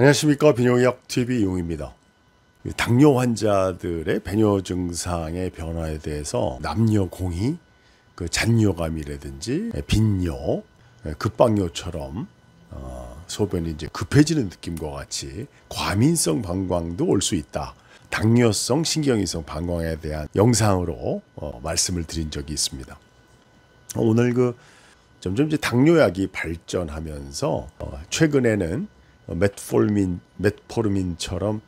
안녕하십니까 비뇨기학 TV 용입니다. 당뇨 환자들의 배뇨 증상의 변화에 대해서 남녀 공히 그 잔뇨감이라든지 빈뇨, 예, 급박뇨처럼 어, 소변이 이제 급해지는 느낌과 같이 과민성 방광도 올 수 있다. 당뇨성 신경이성 방광에 대한 영상으로 어, 말씀을 드린 적이 있습니다. 오늘 그 점점 이제 당뇨약이 발전하면서 어, 최근에는 메트폴민, 어, 메트포르민처럼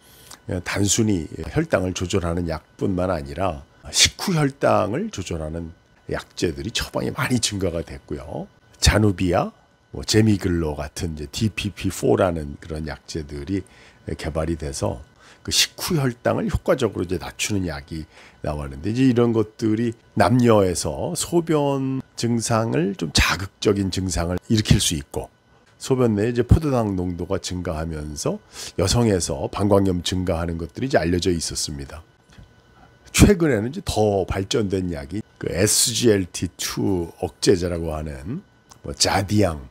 단순히 혈당을 조절하는 약뿐만 아니라 식후 혈당을 조절하는 약제들이 처방이 많이 증가가 됐고요. 자누비아, 뭐 제미글로 같은 이제 DPP4라는 그런 약제들이 개발이 돼서 그 식후 혈당을 효과적으로 이제 낮추는 약이 나왔는데 이제 이런 것들이 남녀에서 소변 증상을 좀 자극적인 증상을 일으킬 수 있고 소변 내에 이제 포도당 농도가 증가하면서 여성에서 방광염 증가하는 것들이 이제 알려져 있었습니다. 최근에는 이제 더 발전된 약이 그 SGLT2 억제제라고 하는 뭐 자디앙,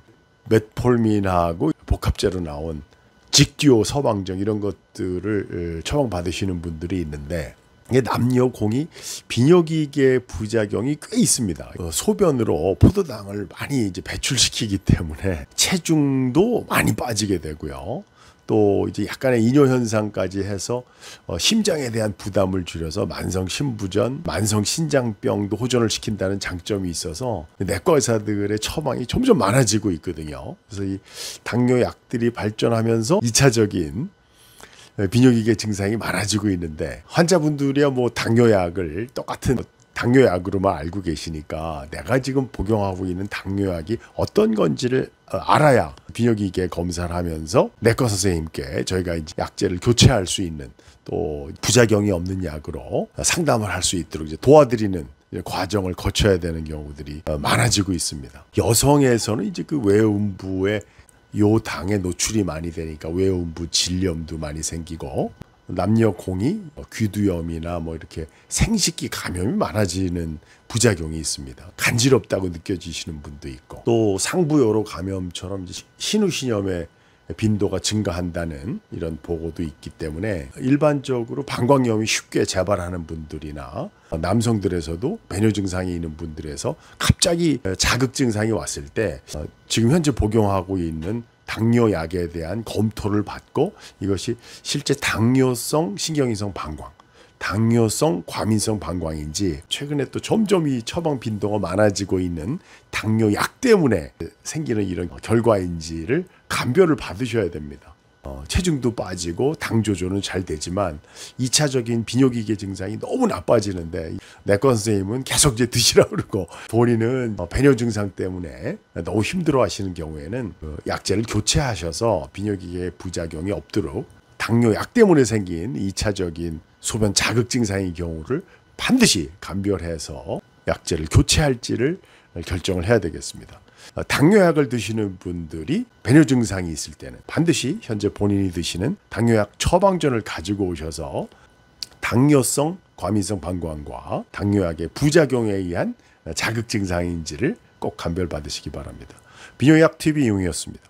메폴민하고 복합제로 나온 직듀오 서방정 이런 것들을 처방받으시는 분들이 있는데 예, 남녀 공이 비뇨기계 부작용이 꽤 있습니다. 어, 소변으로 포도당을 많이 이제 배출시키기 때문에 체중도 많이 빠지게 되고요. 또 이제 약간의 이뇨 현상까지 해서 어, 심장에 대한 부담을 줄여서 만성 심부전, 만성 신장병도 호전을 시킨다는 장점이 있어서 내과 의사들의 처방이 점점 많아지고 있거든요. 그래서 이 당뇨 약들이 발전하면서 이차적인 비뇨기계 예, 증상이 많아지고 있는데 환자분들이야 뭐 당뇨약을 똑같은 당뇨약으로만 알고 계시니까 내가 지금 복용하고 있는 당뇨약이 어떤 건지를 어, 알아야 비뇨기계 검사를 하면서 내과 선생님께 저희가 이제 약제를 교체할 수 있는 또 부작용이 없는 약으로 상담을 할 수 있도록 이제 도와드리는 과정을 거쳐야 되는 경우들이 어, 많아지고 있습니다. 여성에서는 이제 그 외음부의 요 당에 노출이 많이 되니까 외음부 질염도 많이 생기고 남녀공이 뭐 귀두염이나 뭐 이렇게 생식기 감염이 많아지는 부작용이 있습니다. 간지럽다고 느껴지시는 분도 있고 또 상부요로 감염처럼 신우신염에 빈도가 증가한다는 이런 보고도 있기 때문에 일반적으로 방광염이 쉽게 재발하는 분들이나 남성들에서도 배뇨 증상이 있는 분들에서 갑자기 자극 증상이 왔을 때 어, 지금 현재 복용하고 있는 당뇨약에 대한 검토를 받고 이것이 실제 당뇨성 신경이성 방광 당뇨성 과민성 방광인지 최근에 또 점점 이 처방 빈도가 많아지고 있는 당뇨약 때문에 생기는 이런 결과인지를 감별을 받으셔야 됩니다. 어, 체중도 빠지고 당 조절은 잘 되지만 이차적인 비뇨기계 증상이 너무 나빠지는데 내과 선생님은 계속 이제 드시라고 그러고 본인은 어, 배뇨 증상 때문에 너무 힘들어 하시는 경우에는 그 약제를 교체하셔서 비뇨기계 부작용이 없도록 당뇨약 때문에 생긴 2차적인 소변 자극 증상의 경우를 반드시 감별해서 약제를 교체할지를 결정을 해야 되겠습니다. 어, 당뇨약을 드시는 분들이 배뇨 증상이 있을 때는 반드시 현재 본인이 드시는 당뇨약 처방전을 가지고 오셔서 당뇨성 과민성 방광과 당뇨약의 부작용에 의한 자극 증상인지를 꼭 감별받으시기 바랍니다. 비뇨약 TV 이용이었습니다.